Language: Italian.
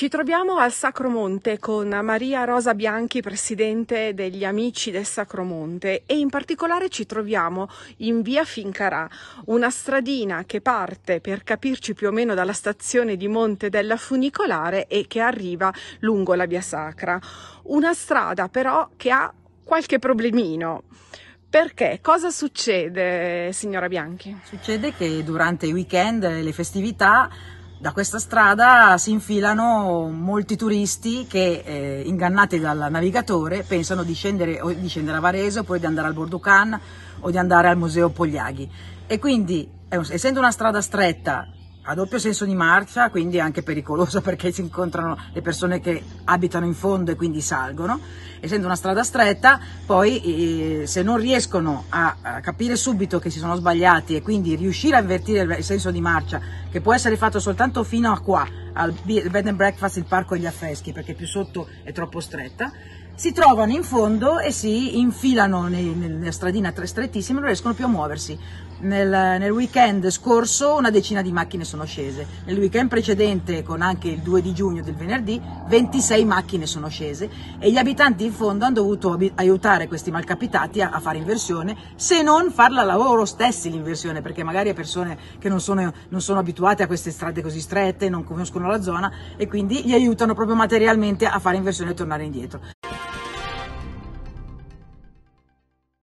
Ci troviamo al Sacromonte con Maria Rosa Bianchi, presidente degli Amici del Sacromonte e in particolare ci troviamo in via Fincarà, una stradina che parte per capirci più o meno dalla stazione di Monte della Funicolare e che arriva lungo la via Sacra. Una strada però che ha qualche problemino. Perché? Cosa succede, signora Bianchi? Succede che durante i weekend e le festività da questa strada si infilano molti turisti che, eh, ingannati dal navigatore, pensano di scendere, di scendere a Varese, oppure di andare al Borducan o di andare al Museo Pogliaghi. E quindi, eh, essendo una strada stretta a doppio senso di marcia, quindi è anche pericoloso perché si incontrano le persone che abitano in fondo e quindi salgono. Essendo una strada stretta, poi eh, se non riescono a, a, capire subito che si sono sbagliati e quindi riuscire a invertire il senso di marcia, che può essere fatto soltanto fino a qua, al bed and breakfast, il parco e gli affreschi, perché più sotto è troppo stretta, si trovano in fondo e si infilano nella stradina strettissima e non riescono più a muoversi. Nel, nel, weekend scorso una decina di macchine sono scese, nel weekend precedente con anche il 2 di giugno del venerdì 26 macchine sono scese e gli abitanti in fondo hanno dovuto aiutare questi malcapitati a, a fare inversione se non farla loro stessi l'inversione perché magari a persone che non sono, non sono abituate a queste strade così strette, non conoscono la zona e quindi li aiutano proprio materialmente a fare inversione e tornare indietro.